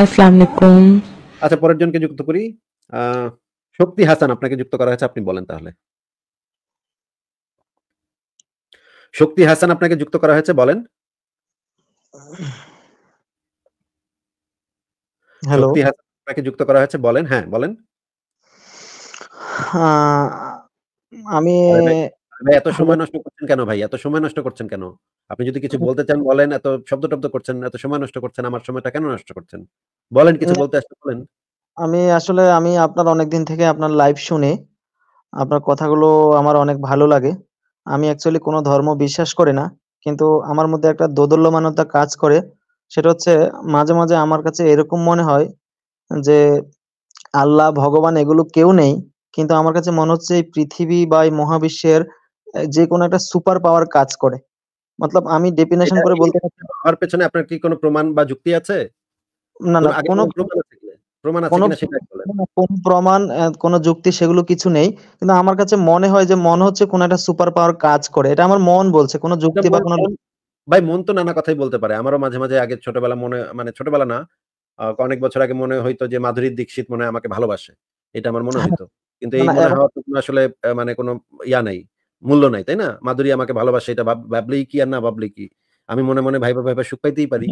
আসসালামু আচ্ছা পরের জনকে যুক্ত করি শক্তি হাসান আপনাকে যুক্ত করা হয়েছে আপনি বলেন তাহলে শক্তি হাসান আপনাকে যুক্ত করা হয়েছে বলেন হ্যালো শক্তি হাসান আপনাকে যুক্ত করা হয়েছে বলেন হ্যাঁ বলেন আমি এত সময় নষ্ট করছেন কেন ভাই এত সময় নষ্ট করছেন কেন আপনি যদি কিছু বলতে চান বলেন এত শব্দ টব্দ করছেন এত সময় নষ্ট করছেন আমার সময়টা কেন নষ্ট করছেন বলেন কিছু হ্যাঁ। বলতে আসতে বলেন আমি আসলে আমি আপনার অনেকদিন থেকে আপনার লাইভ শুনে আপনার কথাগুলো আমার অনেক ভালো লাগে আমি অ্যাকচুয়ালি কোনো ধর্ম বিশ্বাস করি না কিন্তু আমার মধ্যে একটা দোদুল্যমানতা কাজ করে সেটা হচ্ছে মাঝে মাঝে আমার কাছে এরকম মনে হয় যে আল্লাহ ভগবান এগুলো কেউ নেই কিন্তু আমার কাছে মনে হচ্ছে এই পৃথিবী বা এই মহাবিশ্বের যে কোনো একটা সুপার পাওয়ার কাজ করে মতলব আমি ডেফিনেশন করে বলতে পাওয়ার পেছনে আপনার কি কোনো প্রমাণ বা যুক্তি আছে না না কোনো প্রমাণ আছে প্রমাণ আছে কিনা সেটা কোনো প্রমাণ কোন যুক্তি সেগুলো কিছু নেই কিন্তু আমার কাছে মনে হয় যে মন হচ্ছে কোন একটা সুপার পাওয়ার কাজ করে এটা আমার মন বলছে কোনো যুক্তি বা কোনো ভাই মন তো নানা কথাই বলতে পারে আমারও মাঝে মাঝে আগে ছোটবেলা মনে মানে ছোটবেলা না অনেক বছর আগে মনে হইতো যে মাধুরী দীক্ষিত মনে আমাকে ভালোবাসে এটা আমার মনে হ্যাঁ। হইতো কিন্তু এই মনে হওয়া আসলে মানে কোনো ইয়া নাই মূল্য নাই তাই না মাধুরী আমাকে ভালোবাসে এটা ভাবলেই কি আর না ভাবলেই কি আমি মনে মনে ভাইবা ভাইবা সুখ পাইতেই পারি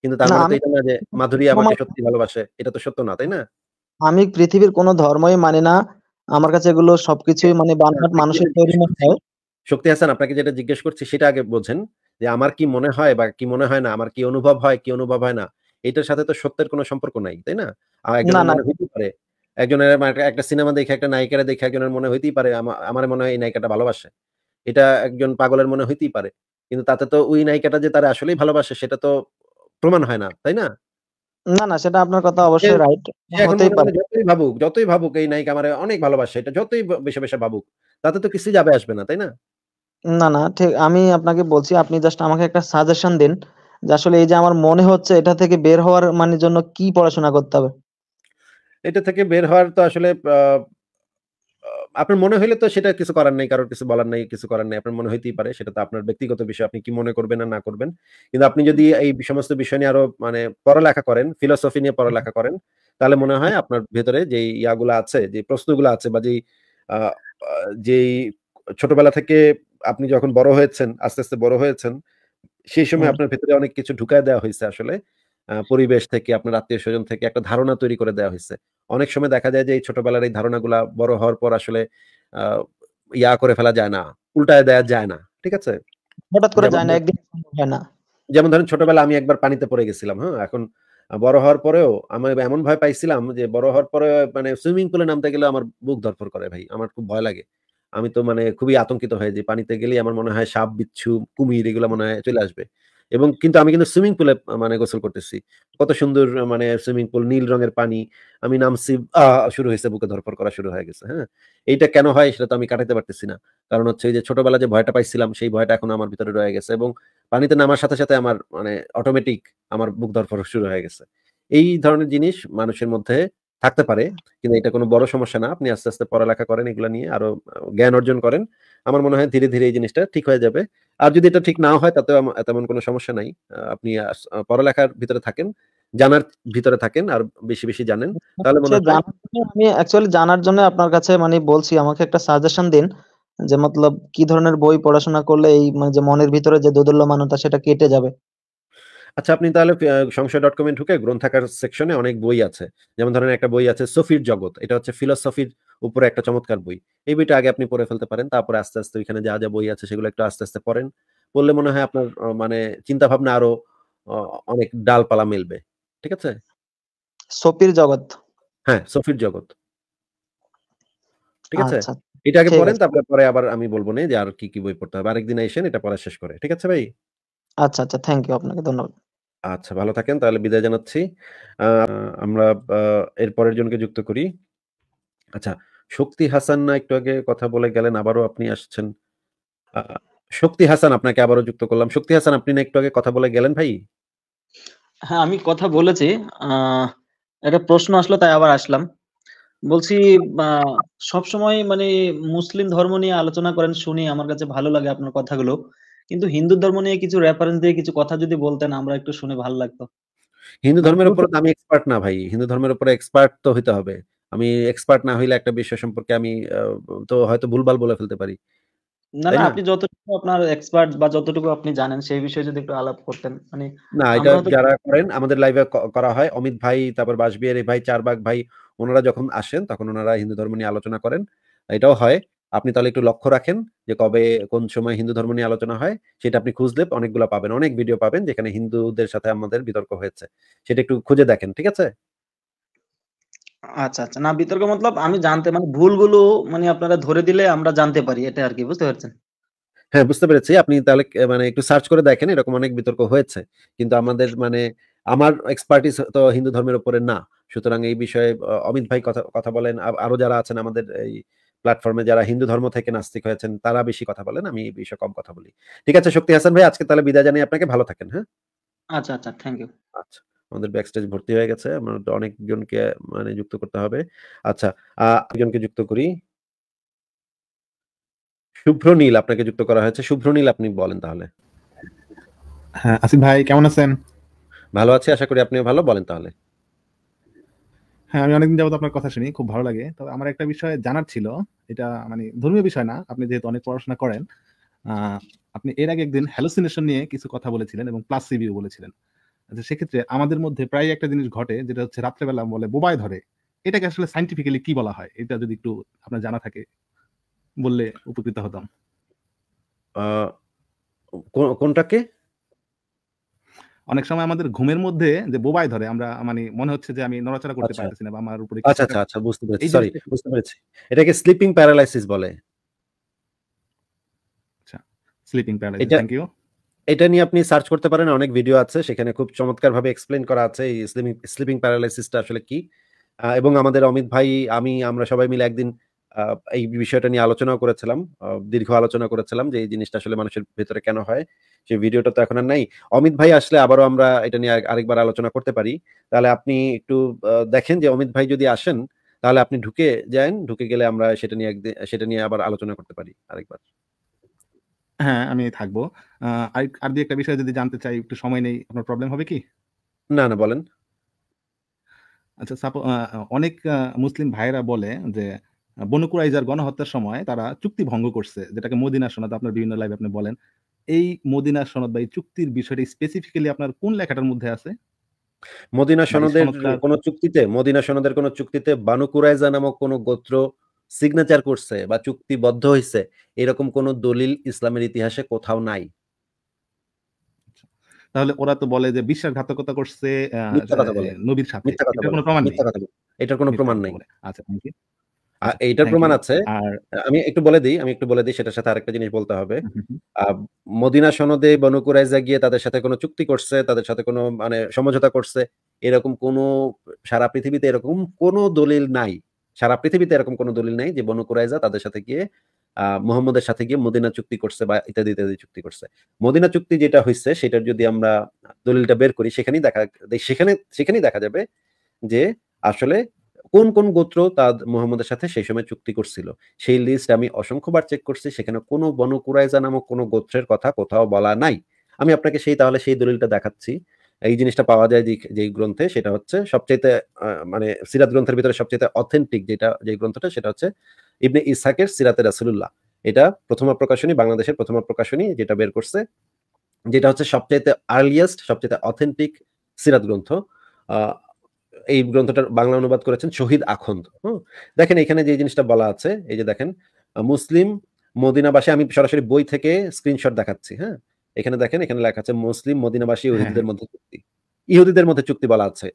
কিন্তু তার মানে এটা না যে মাধুরী আমাকে সত্যি ভালোবাসে এটা তো সত্য না তাই না আমি পৃথিবীর কোনো ধর্মই মানে না আমার কাছে এগুলো সবকিছুই মানে হ্যাঁ, বানভাট মানুষের তৈরি শক্তি হাসান আপনাকে যেটা জিজ্ঞেস করছি সেটা আগে বোঝেন যে আমার কি মনে হয় বা কি মনে হয় না আমার কি অনুভব হয় কি অনুভব হয় না এটার সাথে তো সত্যের কোনো সম্পর্ক নাই তাই না একজন পারে একজনের মানে একটা সিনেমা দেখে একটা নায়িকারা দেখে একজনের মনে হইতেই পারে আমার মনে হয় এই নায়িকাটা ভালোবাসে এটা একজন পাগলের মনে হইতেই পারে কিন্তু তাতে তো ওই নায়িকাটা যে তারা আসলেই ভালোবাসে সেটা তো প্রমাণ হয় না তাই না না না সেটা আপনার কথা অবশ্যই রাইট যতই ভাবুক যতই ভাবুক এই নায়িকা আমারে অনেক ভালোবাসে এটা যতই বেশি বেশি ভাবুক তাতে তো কিছু যাবে আসবে না তাই না না না ঠিক আমি আপনাকে বলছি আপনি জাস্ট আমাকে একটা সাজেশন দিন যে আসলে এই যে আমার মনে হচ্ছে এটা থেকে বের হওয়ার মানে জন্য কি পড়াশোনা করতে হবে এটা থেকে বের হওয়ার তো আসলে আপনার মনে হইলে তো সেটা কিছু করার নেই কারোর কিছু বলার নেই কিছু করার নেই আপনার মনে হইতেই পারে সেটা তো আপনার ব্যক্তিগত বিষয় আপনি কি মনে করবেন না করবেন কিন্তু আপনি যদি এই সমস্ত বিষয় নিয়ে আরো মানে পড়ালেখা করেন ফিলোসফি নিয়ে পড়ালেখা করেন তাহলে মনে হয় আপনার ভেতরে যে ইয়াগুলো আছে যে প্রশ্নগুলো আছে বা যেই যেই ছোটবেলা থেকে আপনি যখন বড় হয়েছেন আস্তে আস্তে বড় হয়েছেন সেই সময় আপনার ভেতরে অনেক কিছু ঢুকায় দেওয়া হয়েছে আসলে পরিবেশ থেকে আপনার আত্মীয় স্বজন থেকে একটা ধারণা তৈরি করে দেওয়া হয়েছে অনেক সময় দেখা যায় যে এই ছোটবেলার এই ধারণাগুলা বড় হওয়ার পর আসলে ইয়া করে ফেলা যায় না উল্টায় দেয়া যায় না ঠিক আছে হঠাৎ করে যায় না একদিন যায় না যেমন ধরেন ছোটবেলা আমি একবার পানিতে পড়ে গেছিলাম হ্যাঁ এখন বড় হওয়ার পরেও আমি এমন ভয় পাইছিলাম যে বড় হওয়ার পরে মানে সুইমিং পুলে নামতে গেলে আমার বুক ধরফর করে ভাই আমার খুব ভয় লাগে আমি তো মানে খুবই আতঙ্কিত হয়ে যে পানিতে গেলে আমার মনে হয় সাপ বিচ্ছু কুমির এগুলো মনে হয় চলে আসবে এবং কিন্তু আমি কিন্তু সুইমিং পুলে মানে গোসল করতেছি কত সুন্দর মানে সুইমিং পুল নীল রঙের পানি আমি নামছি শুরু হয়েছে বুকে ধরপর করা শুরু হয়ে গেছে হ্যাঁ এইটা কেন হয় সেটা তো আমি কাটাতে পারতেছি না কারণ হচ্ছে যে ছোটবেলা যে ভয়টা পাইছিলাম সেই ভয়টা এখন আমার ভিতরে রয়ে গেছে এবং পানিতে নামার সাথে সাথে আমার মানে অটোমেটিক আমার বুক ধরপর শুরু হয়ে গেছে এই ধরনের জিনিস মানুষের মধ্যে থাকতে পারে কিন্তু এটা কোনো বড় সমস্যা না আপনি আস্তে আস্তে পড়ালেখা করেন এগুলো নিয়ে আরো জ্ঞান অর্জন করেন আমার মনে হয় ধীরে ধীরে এই জিনিসটা ঠিক হয়ে যাবে আর যদি এটা ঠিক না হয় তাতেও তেমন কোনো সমস্যা নাই আপনি পড়ালেখার ভিতরে থাকেন জানার ভিতরে থাকেন আর বেশি বেশি জানেন হ্যাঁ, তাহলে আমি অ্যাকচুয়ালি জানার জন্য আপনার কাছে মানে বলছি আমাকে একটা সাজেশন দিন যে মতলব কি ধরনের বই পড়াশোনা করলে এই মানে যে মনের ভিতরে যে দোদুল্যমানতা সেটা কেটে যাবে আচ্ছা আপনি তাহলে সংশয় ডট কমে ঢুকে গ্রন্থাকার সেকশনে অনেক বই আছে যেমন ধরেন একটা বই আছে সফির জগৎ এটা হচ্ছে ফিলোসফির উপরে একটা চমৎকার বই এই বইটা আগে আপনি পড়ে ফেলতে পারেন তারপরে আস্তে আস্তে ওইখানে যা যা বই আছে সেগুলো একটু আস্তে আস্তে পড়েন পড়লে মনে হয় আপনার মানে চিন্তা ভাবনা আরো অনেক ডালপালা মিলবে ঠিক আছে সফির জগৎ হ্যাঁ সফির জগৎ ঠিক আছে আচ্ছা, এটা আগে পড়েন তারপরে পরে আবার আমি বলবো না যে আর কি কি বই পড়তে হবে আরেকদিন এসেন এটা পড়া শেষ করে ঠিক আছে ভাই আচ্ছা আচ্ছা থ্যাংক ইউ আপনাকে ধন্যবাদ আচ্ছা ভালো থাকেন তাহলে বিদায় জানাচ্ছি আমরা এরপরের জনকে যুক্ত করি আচ্ছা শক্তি হাসান না একটু আগে কথা বলে গেলেন আবারও আপনি আসছেন শক্তি হাসান আপনাকে আবারও যুক্ত করলাম শক্তি হাসান আপনি না একটু আগে কথা বলে গেলেন ভাই হ্যাঁ আমি কথা বলেছি একটা প্রশ্ন আসলো তাই আবার আসলাম বলছি সব সময় মানে মুসলিম ধর্ম নিয়ে আলোচনা করেন শুনি আমার কাছে ভালো লাগে আপনার কথাগুলো কিন্তু হিন্দু ধর্ম নিয়ে কিছু রেফারেন্স দিয়ে কিছু কথা যদি বলতেন আমরা একটু শুনে ভালো লাগতো হিন্দু ধর্মের উপর আমি এক্সপার্ট না ভাই হিন্দু ধর্মের উপর এক্সপার্ট তো হইতে হবে আমি এক্সপার্ট না হইলে একটা বিষয় সম্পর্কে আমি তো হয়তো ভুলভাল বলে ফেলতে পারি না না আপনি যতটুকু আপনার এক্সপার্ট বা যতটুকু আপনি জানেন সেই বিষয়ে যদি একটু আলাপ করতেন মানে না এটা যারা করেন আমাদের লাইভে করা হয় অমিত ভাই তারপর বাসবিহারী ভাই চারবাগ ভাই ওনারা যখন আসেন তখন ওনারা হিন্দু ধর্ম নিয়ে আলোচনা করেন এটাও হয় আপনি তাহলে একটু লক্ষ্য রাখেন যে কবে কোন সময় হিন্দু ধর্ম নিয়ে আলোচনা হয় সেটা আপনি খুঁজলে অনেকগুলো পাবেন অনেক ভিডিও পাবেন যেখানে হিন্দুদের সাথে আমাদের বিতর্ক হয়েছে সেটা একটু খুঁজে দেখেন ঠিক আছে আচ্ছা, আচ্ছা। না বিতর্ক মতলব আমি জানতে মানে ভুলগুলো মানে আপনারা ধরে দিলে আমরা জানতে পারি এটা আর কি বুঝতে পারছেন? হ্যাঁ, বুঝতে পেরেছি। আপনি তাহলে মানে একটু সার্চ করে দেখেন এরকম অনেক বিতর্ক হয়েছে। কিন্তু আমাদের মানে আমার এক্সপার্টিস তো হিন্দু ধর্মের উপরে না। সুতরাং এই বিষয়ে অমিত ভাই কথা কথা বলেন। আরো যারা আছেন আমাদের এই প্ল্যাটফর্মে যারা হিন্দু ধর্ম থেকে নাস্তিক হয়েছেন তারা বেশি কথা বলেন। আমি এই বিষয়ে কম কথা বলি। ঠিক আছে শক্তি হাসান ভাই আজকে তাহলে বিদায় জানিয়ে আপনাকে ভালো থাকেন, হ্যাঁ? আচ্ছা, আচ্ছা। Thank you. আচ্ছা। আমাদের স্টেজ ভর্তি হয়ে গেছে আমরা অনেকজনকে মানে যুক্ত করতে হবে আচ্ছা একজনকে যুক্ত করি শুভ্র নীল আপনাকে যুক্ত করা হয়েছে শুভ্র নীল আপনি বলেন তাহলে হ্যাঁ আসিফ ভাই কেমন আছেন ভালো আছি আশা করি আপনিও ভালো বলেন তাহলে হ্যাঁ আমি অনেকদিন যাবত আপনার কথা শুনি খুব ভালো লাগে তবে আমার একটা বিষয় জানার ছিল এটা মানে ধর্মীয় বিষয় না আপনি যেহেতু অনেক পড়াশোনা করেন আপনি এর আগে একদিন হ্যালোসিনেশন নিয়ে কিছু কথা বলেছিলেন এবং প্লাস সিভিউ বলেছিলেন আচ্ছা সেক্ষেত্রে আমাদের মধ্যে প্রায় একটা জিনিস ঘটে যেটা হচ্ছে রাত্রেবেলা বলে বোবায় ধরে এটাকে আসলে সাইন্টিফিক্যালি কি বলা হয় এটা যদি একটু আপনার জানা থাকে বললে উপকৃত হতাম কোনটাকে অনেক সময় আমাদের ঘুমের মধ্যে যে বোবাই ধরে আমরা মানে মনে হচ্ছে যে আমি নড়াচড়া করতে আচ্ছা। পারতেছি না বা আমার উপরে আচ্ছা আচ্ছা আচ্ছা বুঝতে পেরেছি সরি বুঝতে পেরেছি এটাকে স্লিপিং প্যারালাইসিস বলে আচ্ছা স্লিপিং প্যারালাইসিস থ্যাংক ইউ এটা নিয়ে আপনি সার্চ করতে পারেন অনেক ভিডিও আছে সেখানে খুব চমৎকার ভাবে এক্সপ্লেন করা আছে এই স্লিপিং স্লিপিং প্যারালাইসিসটা আসলে কি এবং আমাদের অমিত ভাই আমি আমরা সবাই মিলে একদিন এই বিষয়টা নিয়ে আলোচনাও করেছিলাম দীর্ঘ আলোচনা করেছিলাম যে এই জিনিসটা আসলে মানুষের ভেতরে কেন হয় সেই ভিডিওটা তো এখন আর নাই অমিত ভাই আসলে আবারও আমরা এটা নিয়ে আরেকবার আলোচনা করতে পারি তাহলে আপনি একটু দেখেন যে অমিত ভাই যদি আসেন তাহলে আপনি ঢুকে যান ঢুকে গেলে আমরা সেটা নিয়ে একদিন সেটা নিয়ে আবার আলোচনা করতে পারি আরেকবার হ্যাঁ আমি থাকবো আর আর দুই একটা বিষয় যদি জানতে চাই একটু সময় নেই আপনার প্রবলেম হবে কি না না বলেন আচ্ছা অনেক মুসলিম ভাইরা বলে যে বনুকুরাইজার গণহত্যার সময় তারা চুক্তি ভঙ্গ করছে যেটাকে মদিনা সনদ আপনার বিভিন্ন লাইভে আপনি বলেন এই মদিনা সনদ বা এই চুক্তির বিষয়টি স্পেসিফিক্যালি আপনার কোন লেখাটার মধ্যে আছে মদিনা মানে সনদের কোন চুক্তিতে মদিনা সনদের কোন চুক্তিতে বানুকুরাইজা নামক কোন গোত্র সিগনেচার করছে বা চুক্তিবদ্ধ হয়েছে এরকম কোন দলিল ইসলামের ইতিহাসে কোথাও নাই তাহলে ওরা তো বলে যে বিশ্বাসঘাতকতা করছে নবীর সাথে এটার কোনো প্রমাণ এটার কোনো প্রমাণ আচ্ছা এইটার প্রমাণ আছে আমি একটু বলে দিই আমি একটু বলে দিই সেটার সাথে আরেকটা জিনিস বলতে হবে মদিনা সনদে বনকুরাইজা গিয়ে তাদের সাথে কোনো চুক্তি করছে তাদের সাথে কোনো মানে সমঝোতা করছে এরকম কোনো সারা পৃথিবীতে এরকম কোনো দলিল নাই সারা পৃথিবীতে এরকম কোনো দলিল নাই যে বনু কুরাইজা তাদের সাথে গিয়ে মোহাম্মদের সাথে গিয়ে মদিনা চুক্তি করছে বা ইত্যাদি ইত্যাদি চুক্তি করছে মদিনা চুক্তি যেটা হয়েছে সেটার যদি আমরা দলিলটা বের করি সেখানেই দেখা সেখানে সেখানেই দেখা যাবে যে আসলে কোন কোন গোত্র তা মোহাম্মদের সাথে সেই সময় চুক্তি করছিল সেই লিস্ট আমি অসংখ্যবার চেক করছি সেখানে কোনো বনকুরাইজা কুরাইজা নামক কোনো গোত্রের কথা কোথাও বলা নাই আমি আপনাকে সেই তাহলে সেই দলিলটা দেখাচ্ছি এই জিনিসটা পাওয়া যায় যে গ্রন্থে সেটা হচ্ছে সবচেয়ে মানে সিরাত গ্রন্থের ভিতরে সবচেয়ে অথেন্টিক যেটা যে গ্রন্থটা সেটা হচ্ছে ইবনে ইসাকের সিরাতে রাসুলুল্লাহ এটা প্রথমা প্রকাশনী বাংলাদেশের প্রথমা প্রকাশনী যেটা বের করছে যেটা হচ্ছে সবচেয়ে আর্লিয়েস্ট সবচেয়ে অথেন্টিক সিরাত গ্রন্থ এই গ্রন্থটার বাংলা অনুবাদ করেছেন শহীদ আখন্দ হম দেখেন এখানে যে জিনিসটা বলা আছে এই যে দেখেন মুসলিম মদিনাবাসী আমি সরাসরি বই থেকে স্ক্রিনশট দেখাচ্ছি হ্যাঁ এখানে দেখেন এখানে লেখা আছে মুসলিম মদিনাবাসী হ্যাঁ। ইহুদিদের মধ্যে চুক্তি ইহুদিদের মধ্যে চুক্তি বলা আছে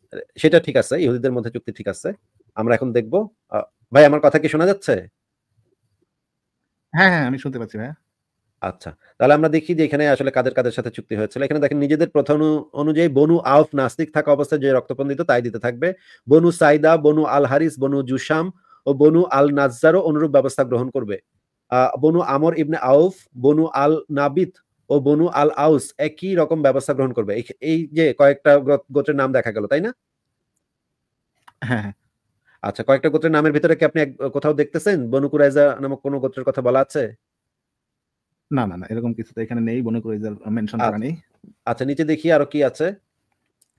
সেটা ঠিক আছে ইহুদিদের মধ্যে চুক্তি ঠিক আছে আমরা এখন দেখব ভাই আমার কথা কি শোনা যাচ্ছে হ্যাঁ হ্যাঁ আমি শুনতে পাচ্ছি ভাই আচ্ছা তাহলে আমরা দেখি যে এখানে আসলে কাদের কাদের সাথে চুক্তি হয়েছিল এখানে দেখেন নিজেদের প্রথম অনুযায়ী বনু আউফ নাস্তিক থাকা অবস্থায় যে রক্তপণ দিত তাই দিতে থাকবে বনু সাইদা বনু আল হারিস বনু জুসাম ও বনু আল নাজারও অনুরূপ ব্যবস্থা গ্রহণ করবে বনু আমর ইবনে আউফ বনু আল নাবিত ও বনু আল আউস একই রকম ব্যবস্থা গ্রহণ করবে এই যে কয়েকটা গোত্রের নাম দেখা গেল তাই না হ্যাঁ, হ্যাঁ আচ্ছা কয়েকটা গোত্রের নামের ভিতরে কি আপনি কোথাও দেখতেছেন বনু কুরাইজা নামক কোন গোত্রের কথা বলা আছে না না না এরকম কিছু তো এখানে নেই বনু কুরাইজার মেনশন করা আচ্ছা, নেই আচ্ছা নিচে দেখি আরো কি আছে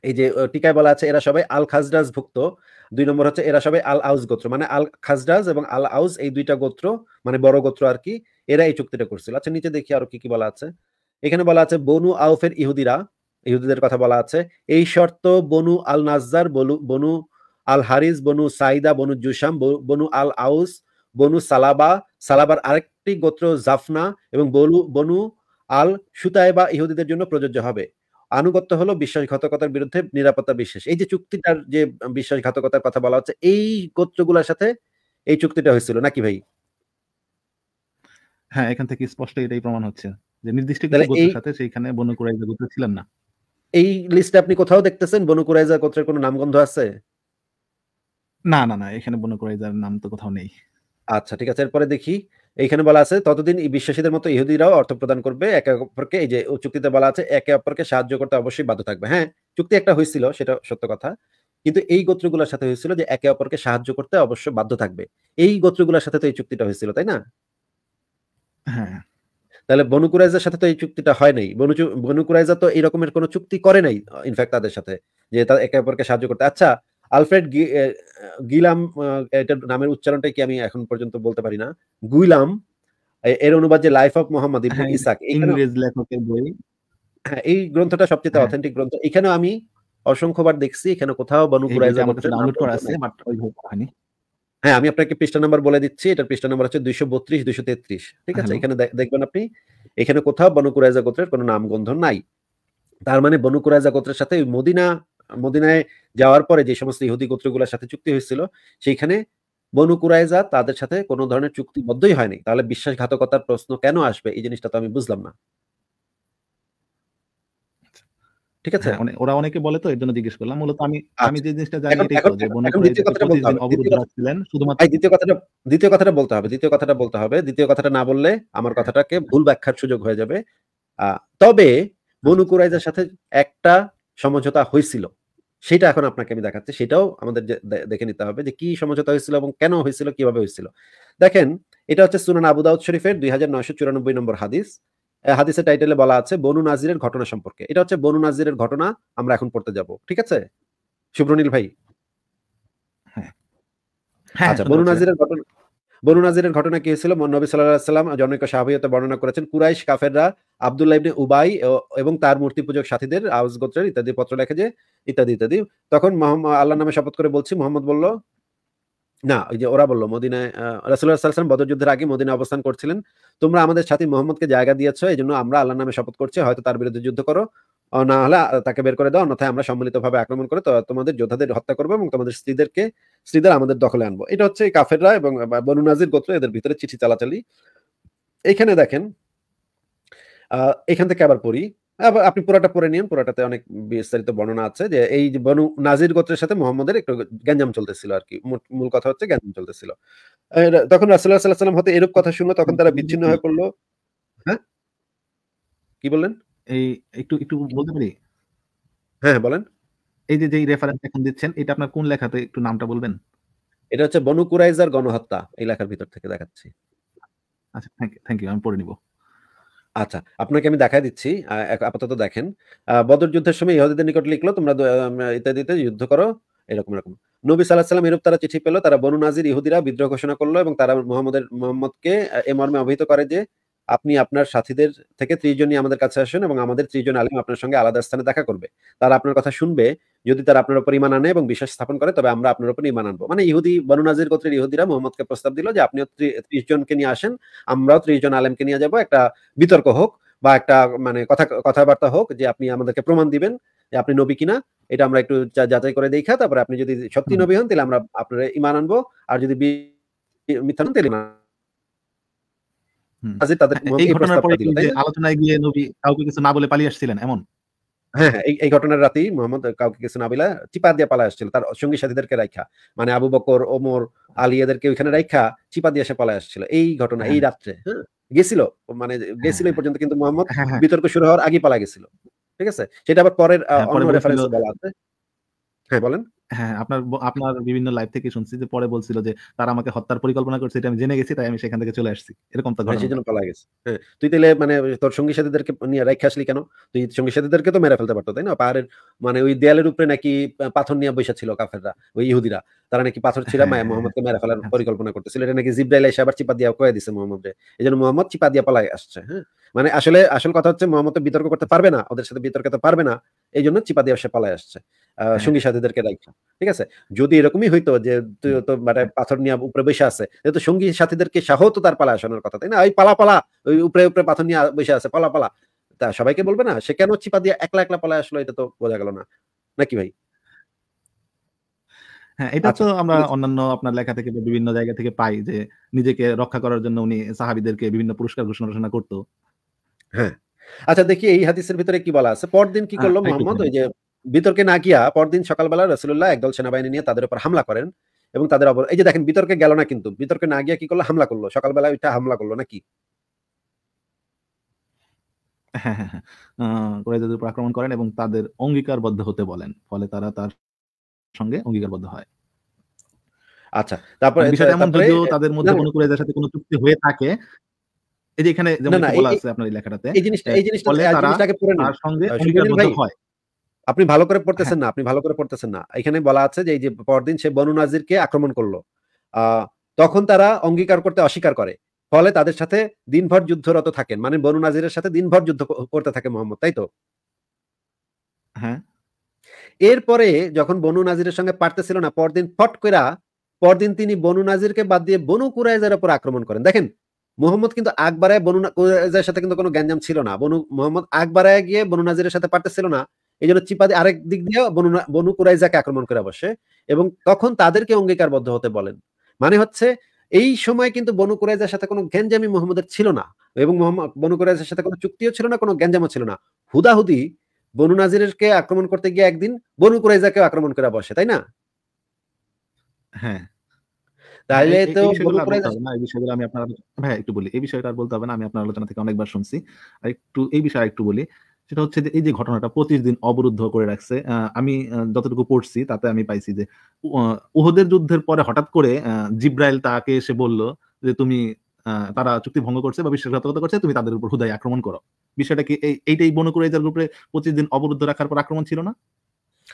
এই যে টিকায় বলা আছে এরা সবাই আল খাজরাজ ভুক্ত দুই নম্বর হচ্ছে এরা সবাই আল আউস গোত্র মানে আল খাজরাজ এবং আল আউস এই দুইটা গোত্র মানে বড় গোত্র আর কি এরা এই চুক্তিটা করছিল আচ্ছা নিচে দেখি আরো কি কি বলা আছে এখানে বলা আছে বনু আউফের ইহুদিরা ইহুদিদের কথা বলা আছে এই শর্ত বনু আল নাজ্জার বনু আল হারিস বনু সাইদা বনু জুসাম বনু আল আউস বনু সালাবা সালাবার আরেকটি গোত্র জাফনা এবং বনু বনু আল সুতায়বা ইহুদিদের জন্য প্রযোজ্য হবে আনুগত্য হলো বিশ্বাসঘাতকতার বিরুদ্ধে নিরাপত্তা বিশ্বাস এই যে চুক্তিটার যে বিশ্বাসঘাতকতার কথা বলা হচ্ছে এই গোত্রগুলোর সাথে এই চুক্তিটা হয়েছিল নাকি ভাই হ্যাঁ এখান থেকে স্পষ্ট এটাই প্রমাণ হচ্ছে যে নির্দিষ্ট কিছু গোত্রের সাথে সেইখানে বনকুরাইজা গোত্র ছিলেন না এই লিস্টে আপনি কোথাও দেখতেছেন বনকুরাইজা গোত্রের কোনো নামগন্ধ আছে না না না এখানে বনকুরাইজার নাম তো কোথাও নেই আচ্ছা ঠিক আছে এরপরে দেখি এইখানে বলা আছে ততদিন বিশ্বাসীদের মতো ইহুদিরাও অর্থ প্রদান করবে একে অপরকে এই যে চুক্তিতে বলা আছে একে অপরকে সাহায্য করতে অবশ্যই বাধ্য থাকবে হ্যাঁ চুক্তি একটা হয়েছিল সেটা সত্য কথা কিন্তু এই গোত্রগুলোর সাথে হয়েছিল যে একে অপরকে সাহায্য করতে অবশ্যই বাধ্য থাকবে এই গোত্রগুলোর সাথে তো এই চুক্তিটা হয়েছিল তাই না হ্যাঁ তাহলে বনুকুরাইজার সাথে তো এই চুক্তিটা হয় নাই বনু বনু তো এরকমের কোনো চুক্তি করে নাই ইনফ্যাক্ট তাদের সাথে যে তারা একে অপরকে সাহায্য করতে আচ্ছা আলফ্রেড গিলাম এটার নামের উচ্চারণটা কি আমি এখন পর্যন্ত বলতে পারি না গুইলাম এর অনুবাদ যে লাইফ অফ মোহাম্মদ ইবনে হ্যাঁ, ইসাক ইংরেজ লেখকের বই হ্যাঁ, এই গ্রন্থটা সবচেয়ে অথেন্টিক হ্যাঁ। গ্রন্থ এখানে আমি অসংখ্যবার দেখছি এখানে কোথাও বনুকুরাইজা ডাউনলোড করা আছে বাট ওই হয়নি হ্যাঁ আমি আপনাকে পৃষ্ঠা নাম্বার বলে দিচ্ছি এটার পৃষ্ঠা নাম্বার হচ্ছে দুইশো বত্রিশ দুইশো তেত্রিশ ঠিক আছে এখানে দেখবেন আপনি এখানে কোথাও বনকুরাইজা গোত্রের কোনো নামগন্ধ নাই তার মানে বনকুরাইজা গোত্রের সাথে মদিনা মদিনায় যাওয়ার পরে যে সমস্ত ইহুদি গোত্রগুলোর সাথে চুক্তি হয়েছিল সেইখানে বনু তাদের সাথে কোনো ধরনের চুক্তিবদ্ধই হয়নি তাহলে বিশ্বাসঘাতকতার প্রশ্ন কেন আসবে এই জিনিসটা তো আমি বুঝলাম না ঠিক আছে হ্যাঁ। মানে ওরা অনেকে বলে তো এর জন্য জিজ্ঞেস করলাম মূলত আমি আচ্ছা। আমি যে জিনিসটা জানি এটাই তো যে বন্যা প্রতিদিন অবরুদ্ধ রাখছিলেন শুধুমাত্র দ্বিতীয় কথাটা দ্বিতীয় কথাটা বলতে হবে দ্বিতীয় কথাটা বলতে হবে দ্বিতীয় কথাটা না বললে আমার হ্যাঁ। কথাটাকে ভুল ব্যাখ্যার সুযোগ হয়ে যাবে তবে বনু কুরাইজার সাথে একটা সমঝোতা হয়েছিল সেটা এখন আপনাকে আমি দেখাচ্ছি সেটাও আমাদের দেখে নিতে হবে যে কি সমঝোতা হয়েছিল এবং কেন হয়েছিল কিভাবে হয়েছিল দেখেন এটা হচ্ছে সুনান আবু দাউদ শরীফের দুই হাজার নয়শো চুরানব্বই নম্বর হাদিস হাদিসের টাইটেলে বলা আছে বনু নাজিরের ঘটনা সম্পর্কে এটা হচ্ছে বনু নাজিরের ঘটনা আমরা এখন পড়তে যাব ঠিক আছে সুব্রনীল ভাই হ্যাঁ। হ্যাঁ, আচ্ছা বনু নাজিরের ঘটনা বনু নাজিরের ঘটনা কি হয়েছিল নবী সাল্লাহ সাল্লাম জনৈক সাহাবিয়তে বর্ণনা করেছেন কুরাইশ কাফেররা আবদুল্লাহ ইবনে উবাই এবং তার মূর্তি পূজক সাথীদের আউস গোত্রের ইত্যাদি পত্র লেখে যে ইত্যাদি ইত্যাদি তখন আল্লাহ নামে শপথ করে বলছি মোহাম্মদ বলল না ওই যে ওরা বললো মদিনায় রাসুল্লাহ সাল্লাম বদর যুদ্ধের আগে মদিনায় অবস্থান করছিলেন তোমরা আমাদের সাথে মোহাম্মদকে জায়গা দিয়েছ এই জন্য আমরা আল্লাহ নামে শপথ করছি হয়তো তার বিরুদ্ধে যুদ্ধ করো না হলে তাকে বের করে দাও অন্যথায় আমরা সম্মিলিতভাবে আক্রমণ করে তোমাদের যোদ্ধাদের হত্যা করবো এবং তোমাদের স্ত্রীদেরকে স্ত্রীদের আমাদের দখলে আনবো এটা হচ্ছে কাফেররা এবং বনু নাজির গোত্র এদের ভিতরে চিঠি চালাচালি এইখানে দেখেন এখান থেকে আবার পড়ি আপনি পুরাটা পড়ে নিন পুরাটাতে অনেক বিস্তারিত বর্ণনা আছে যে এই বনু নাজির গোত্রের সাথে মোহাম্মদের একটু গ্যাঞ্জাম চলতেছিল আর কি মূল কথা হচ্ছে গ্যাঞ্জাম চলতেছিল তখন রাসুল্লাহ সাল্লাহ হতে এরূপ কথা শুনলো তখন তারা বিচ্ছিন্ন হয়ে পড়লো হ্যাঁ কি বললেন এই একটু একটু বলতে পারি হ্যাঁ বলেন এই যে রেফারেন্স এখন দিচ্ছেন এটা আপনার কোন লেখাতে একটু নামটা বলবেন এটা হচ্ছে বনু কুরাইজার গণহত্যা এই লেখার ভিতর থেকে দেখাচ্ছি আচ্ছা থ্যাংক ইউ থ্যাংক ইউ আমি পড়ে নিব আচ্ছা আপনাকে আমি দেখাই দিচ্ছি আপাতত দেখেন আহ, বদর যুদ্ধের সময় ইহুদিদের নিকট লিখলো তোমরা ইত্যাদিতে যুদ্ধ করো এরকম এরকম নবী সাল্লাহ সাল্লাম এরূপ তারা চিঠি পেল তারা বনু নাজির ইহুদিরা বিদ্রোহ ঘোষণা করলো এবং তারা মোহাম্মদের মোহাম্মদকে এ মর্মে অবহিত করে যে আপনি আপনার সাথীদের থেকে ত্রিজনই আমাদের কাছে আসেন এবং আমাদের ত্রিজন আলিম আপনার সঙ্গে আলাদা স্থানে দেখা করবে তারা আপনার কথা শুনবে যদি তারা আপনার উপর ইমান আনে এবং বিশ্বাস স্থাপন করে তবে আমরা আপনার উপর ইমান আনবো মানে ইহুদি বনুনাজির গোত্রের ইহুদিরা মোহাম্মদকে প্রস্তাব দিল যে আপনিও ত্রিশ জনকে নিয়ে আসেন আমরাও ত্রিশ জন আলেমকে নিয়ে যাবো একটা বিতর্ক হোক বা একটা মানে কথা কথাবার্তা হোক যে আপনি আমাদেরকে প্রমাণ দিবেন যে আপনি নবী কিনা এটা আমরা একটু যাচাই করে দেখা তারপরে আপনি যদি সত্যি নবী হন তাহলে আমরা আপনার ইমান আনবো আর যদি মিথ্যা হন তাহলে কাজে তাদের এই ঘটনার পরে নবী কাউকে কিছু না বলে পালিয়ে আসছিলেন এমন হ্যাঁ, হ্যাঁ এই ঘটনার রাতেই মোহাম্মদ কাউকে কিছু না চিপা দিয়ে পালা আসছিল তার সঙ্গী সাথীদেরকে মানে আবু বকর ওমর আলী এদেরকে ওইখানে চিপা দিয়ে এসে পালা আসছিল এই ঘটনা এই হ্যাঁ। রাত্রে হ্যাঁ গেছিল মানে গেছিল এই হ্যাঁ। পর্যন্ত কিন্তু মোহাম্মদ বিতর্ক শুরু হওয়ার আগে পালা গেছিল ঠিক আছে সেটা আবার পরের অন্য রেফারেন্স বলা আছে হ্যাঁ বলেন হ্যাঁ, আপনার আপনার বিভিন্ন লাইভ থেকে শুনছি যে পরে বলছিল যে, "তারা আমাকে হত্যার পরিকল্পনা করছে এটা আমি জেনে গেছি তাই আমি সেখান থেকে চলে আসছি।" এরকম হ্যাঁ, ঘটনা। সেজন্য গেছে। হ্যাঁ, তুই তাহলে মানে তোর সঙ্গী সাথীদেরকে নিয়ে রাইখা আসলি কেন? তুই সঙ্গী সাথীদেরকে তো মেরে ফেলতে তাই না? পাহাড়ের মানে ওই দেয়ালের উপরে নাকি পাথর নিয়া বইসা ছিল কাফেররা, ওই ইহুদিরা। তারা নাকি পাথর ছিল হ্যাঁ, মায়া মোহাম্মদকে মেরে ফেলার আচ্ছা। পরিকল্পনা করতেছিল। এটা নাকি জিব্রাইল এসে আবার চিপা দিয়া কয়ে দিছে এই জন্য মোহাম্মদ চিপা দিয়া পালাই আসছে, হ্যাঁ? মানে আসলে আসল কথা হচ্ছে মোহাম্মদ বিতর্ক করতে পারবে না। ওদের সাথে বিতর্ক তো পারবে না। এই জন্য চিপা দিয়া সে পালাই আসছে। হ্যাঁ। সঙ্গী সাথীদেরকে রাখা ঠিক আছে যদি এরকমই হইতো যে তুই তো মানে পাথর নিয়ে উপরে বসে আছে তো সঙ্গী সাথীদেরকে সাহ তো তার পালা আসানোর কথা তাই না ওই পালা পালা ওই উপরে উপরে পাথর নিয়ে বসে আছে পালা পালা তা সবাইকে বলবে না সে কেন চিপা দিয়ে একলা একলা পালা আসলো এটা তো বোঝা গেল না নাকি ভাই হ্যাঁ এটা আচ্ছা, তো আমরা অন্যান্য আপনার লেখা থেকে বিভিন্ন জায়গা থেকে পাই যে নিজেকে রক্ষা করার জন্য উনি সাহাবিদেরকে বিভিন্ন পুরস্কার ঘোষণা ঘোষণা করতো হ্যাঁ আচ্ছা দেখি এই হাদিসের ভিতরে কি বলা আছে পরদিন কি করলো মোহাম্মদ ওই যে বিতর্কে না গিয়া পরদিন সকালবেলা রসুল্লাহ একদল সেনাবাহিনী নিয়ে তাদের উপর হামলা করেন এবং তাদের অবর এই যে দেখেন বিতর্কে গেল না কিন্তু বিতর্কে না গিয়া কি করলো হামলা করলো সকালবেলা ওইটা হামলা করলো নাকি হ্যাঁ, হ্যাঁ, হ্যাঁ। আক্রমণ করেন এবং তাদের অঙ্গীকারবদ্ধ হতে বলেন ফলে তারা তার সঙ্গে অঙ্গীকারবদ্ধ হয় আচ্ছা তারপরে তাদের মধ্যে কোনো কুরাইশদের সাথে কোনো চুক্তি হয়ে থাকে এই যে এখানে যেমন বলা আছে আপনার এই লেখাটাতে এই জিনিসটা এই জিনিসটাকে পড়ে না সঙ্গে অঙ্গীকারবদ্ধ হয় আপনি ভালো করে পড়তেছেন হ্যাঁ। না আপনি ভালো করে পড়তেছেন না এখানে বলা আছে যে এই যে পরদিন সে বনু নাজিরকে আক্রমণ করলো তখন তারা অঙ্গীকার করতে অস্বীকার করে ফলে তাদের সাথে দিনভর যুদ্ধরত থাকেন মানে বনু নাজিরের সাথে দিনভর যুদ্ধ করতে থাকে মোহাম্মদ তাই তো হ্যাঁ। এরপরে যখন বনু নাজিরের সঙ্গে পারতেছিল না পরদিন ফট কইরা পরদিন তিনি বনু নাজিরকে বাদ দিয়ে বনু কুরাইজার উপর আক্রমণ করেন দেখেন মোহাম্মদ কিন্তু আকবরায় বনু কুরাইজার সাথে কিন্তু কোনো গ্যাঞ্জাম ছিল না বনু মোহাম্মদ আকবরায় গিয়ে বনু নাজিরের সাথে পারতেছিল না এই জন্য চিপাদি আরেক দিক দিয়ে বনু কুরাইজাকে আক্রমণ করে বসে এবং তখন তাদেরকে অঙ্গীকারবদ্ধ হতে বলেন মানে হচ্ছে এই সময় কিন্তু বনু কুরাইজার সাথে কোনো গ্যাঞ্জামি মোহাম্মদের ছিল না এবং বনু কুরাইজার সাথে কোনো চুক্তিও ছিল না কোনো গ্যাঞ্জামও ছিল না হুদাহুদি বনু নাজিরকে আক্রমণ করতে গিয়ে একদিন বনু কুরাইজাকে আক্রমণ করে বসে তাই না হ্যাঁ তাহলে হ্যাঁ, তো আমি আপনার হ্যাঁ একটু বলি এই বিষয়টা আর বলতে হবে না আমি আপনার আলোচনা থেকে অনেকবার শুনছি আর একটু এই বিষয়ে একটু বলি সেটা হচ্ছে যে এই যে ঘটনাটা পঁচিশ দিন অবরুদ্ধ করে রাখছে আমি যতটুকু পড়ছি তাতে আমি পাইছি যে উহদের যুদ্ধের পরে হঠাৎ করে জিব্রাইল তাকে এসে বলল যে তুমি তারা চুক্তি ভঙ্গ করছে বা বিশ্বাসঘাতকতা করছে তুমি তাদের উপর হুদায় আক্রমণ করো বিষয়টা কি এইটাই করে যার উপরে পঁচিশ দিন অবরুদ্ধ রাখার পর আক্রমণ ছিল না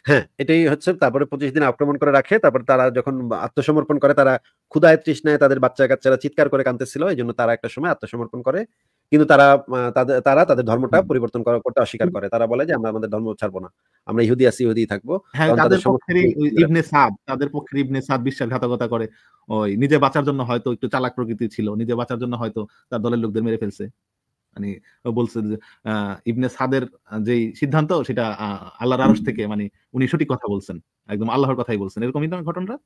হ্যাঁ এটাই হচ্ছে তারপরে পঁচিশ দিন আক্রমণ করে রাখে তারপরে তারা যখন আত্মসমর্পণ করে তারা ক্ষুদায় তৃষ্ণায় তাদের বাচ্চা কাচ্চারা চিৎকার করে কাঁদতেছিল এই জন্য তারা একটা সময় আত্মসমর্পণ করে কিন্তু তারা তারা তাদের ধর্মটা পরিবর্তন করতে অস্বীকার করে তারা বলে যে আমরা আমাদের ধর্ম ছাড়বো না আমরা ইহুদি আছি ইহুদি থাকবো হ্যাঁ, তাদের পক্ষে ইবনে সাদ বিশ্বাসঘাতকতা করে ওই নিজে বাঁচার জন্য হয়তো একটু চালাক প্রকৃতি ছিল নিজে বাঁচার জন্য হয়তো তার দলের লোকদের মেরে ফেলছে মানে বলছে যে ইবনে সাদের যে সিদ্ধান্ত সেটা আল্লাহর আরশ থেকে মানে উনি সঠিক কথা বলছেন একদম আল্লাহর কথাই বলছেন এরকমই না ঘটনাটা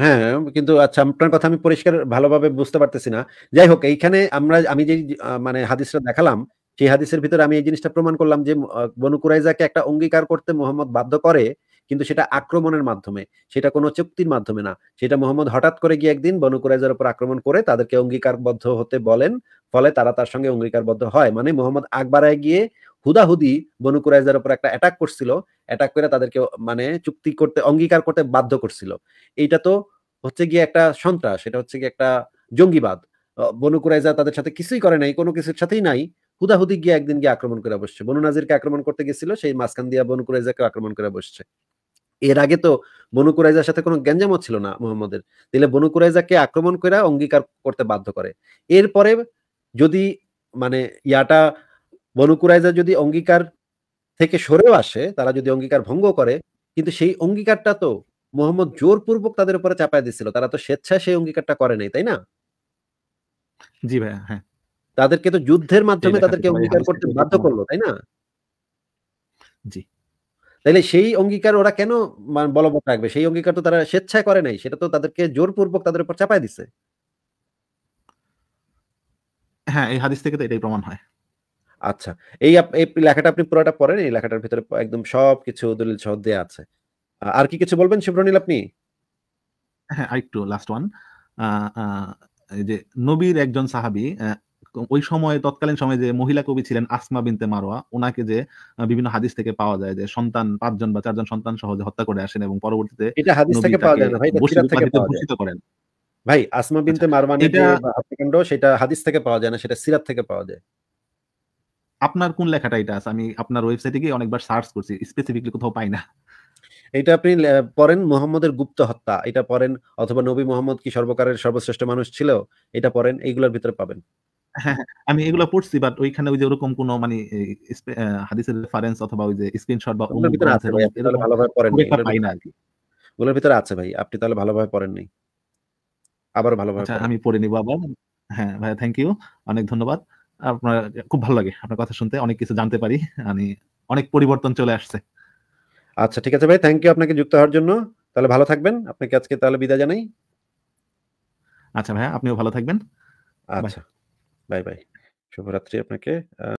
হ্যাঁ, কিন্তু আচ্ছা আপনার কথা আমি পরিষ্কার ভালোভাবে বুঝতে পারতেছি না। যাই হোক এইখানে আমরা আমি যেই মানে হাদিসটা দেখালাম, সেই হাদিসের ভিতরে আমি এই জিনিসটা প্রমাণ করলাম যে, বনু কুরাইজাকে একটা অঙ্গীকার করতে মোহাম্মদ বাধ্য করে কিন্তু সেটা আক্রমণের মাধ্যমে সেটা কোনো চুক্তির মাধ্যমে না সেটা মোহাম্মদ হঠাৎ করে গিয়ে একদিন বনু কুরাইজার উপর আক্রমণ করে তাদেরকে অঙ্গীকারবদ্ধ হতে বলেন ফলে তারা তার সঙ্গে অঙ্গীকারবদ্ধ হয় মানে মোহাম্মদ আকবরায় গিয়ে হুদাহুদি বনু কুরাইজার উপর একটা অ্যাটাক করছিল অ্যাটাক করে তাদেরকে মানে চুক্তি করতে অঙ্গীকার করতে বাধ্য করছিল এইটা তো হচ্ছে গিয়ে একটা সন্ত্রাস এটা হচ্ছে গিয়ে একটা জঙ্গিবাদ বনু কুরাইজা তাদের সাথে কিছুই করে নাই কোনো কিছুর সাথেই নাই হুদাহুদি গিয়ে একদিন গিয়ে আক্রমণ করে বসছে বনু নাজিরকে আক্রমণ করতে গেছিল সেই মাঝখান দিয়ে বনু কুরাইজাকে আক্রমণ করে বসছে এর আগে তো বনু কুরাইজার সাথে কোনো গ্যাঞ্জামও ছিল না মোহাম্মদের তাহলে বনু কুরাইজাকে আক্রমণ করে অঙ্গীকার করতে বাধ্য করে এরপরে যদি মানে ইয়াটা বনু কুরাইজা যদি অঙ্গীকার থেকে সরেও আসে তারা যদি অঙ্গীকার ভঙ্গ করে কিন্তু সেই অঙ্গীকারটা তো মোহাম্মদ জোরপূর্বক তাদের উপরে চাপায় দিছিল তারা তো স্বেচ্ছায় সেই অঙ্গীকারটা করে নাই তাই না জি ভাই হ্যাঁ তাদেরকে তো যুদ্ধের মাধ্যমে তাদেরকে অঙ্গীকার করতে বাধ্য করলো তাই না জি তাইলে সেই অঙ্গীকার ওরা কেন বলবৎ রাখবে সেই অঙ্গীকার তো তারা স্বেচ্ছায় করে নাই সেটা তো তাদেরকে জোরপূর্বক তাদের উপর চাপায় দিছে হ্যাঁ এই হাদিস থেকে তো এটাই প্রমাণ হয় আচ্ছা এই এই লেখাটা আপনি পুরোটা পড়েন এই লেখাটার ভিতরে একদম সব কিছু দলিল সহ দেয়া আছে আর কি কিছু বলবেন শুভ্রনীল আপনি হ্যাঁ আরেকটু লাস্ট ওয়ান যে নবীর একজন সাহাবি ওই সময় তৎকালীন সময়ে যে মহিলা কবি ছিলেন আসমা বিনতে মারোয়া ওনাকে যে বিভিন্ন হাদিস থেকে পাওয়া যায় যে সন্তান পাঁচজন বা চারজন সন্তান সহজে হত্যা করে আসেন এবং পরবর্তীতে থেকে পাওয়া যায় ভূষিত করেন ভাই আসমা বিনতে আচ্ছা, মারওয়ানি যে হত্যাকাণ্ড সেটা হাদিস থেকে পাওয়া যায় না সেটা সিরাত থেকে পাওয়া যায় আপনার কোন লেখাটা এটা আছে আমি আপনার ওয়েবসাইটে গিয়ে অনেকবার সার্চ করছি স্পেসিফিকলি কোথাও পাই না এটা আপনি পড়েন মোহাম্মদের গুপ্ত হত্যা এটা পড়েন অথবা নবী মোহাম্মদ কি সর্বকারের সর্বশ্রেষ্ঠ মানুষ ছিল এটা পড়েন এইগুলোর ভিতরে পাবেন হ্যাঁ, হ্যাঁ আমি এগুলো পড়ছি বাট ওইখানে ওই যে ওরকম কোনো মানে হাদিসের রেফারেন্স অথবা ওই যে স্ক্রিনশট বা ওগুলোর ভিতরে আছে ভাই তাহলে ভালোভাবে পড়েন পাই না আর ওগুলোর ভিতরে আছে ভাই আপনি তাহলে ভালোভাবে আচ্ছা, পড়েন নাই আবার ভালোভাবে আমি পড়ে নিব আবার হ্যাঁ ভাই থ্যাংক ইউ অনেক ধন্যবাদ আপনার খুব ভালো লাগে আপনার কথা শুনতে অনেক কিছু জানতে পারি মানে অনেক পরিবর্তন চলে আসছে আচ্ছা ঠিক আছে ভাই থ্যাংক ইউ আপনাকে যুক্ত হওয়ার জন্য তাহলে ভালো থাকবেন আপনাকে আজকে তাহলে বিদায় জানাই আচ্ছা ভাই আপনিও ভালো থাকবেন আচ্ছা বাই, বাই। শুভরাত্রি আপনাকে।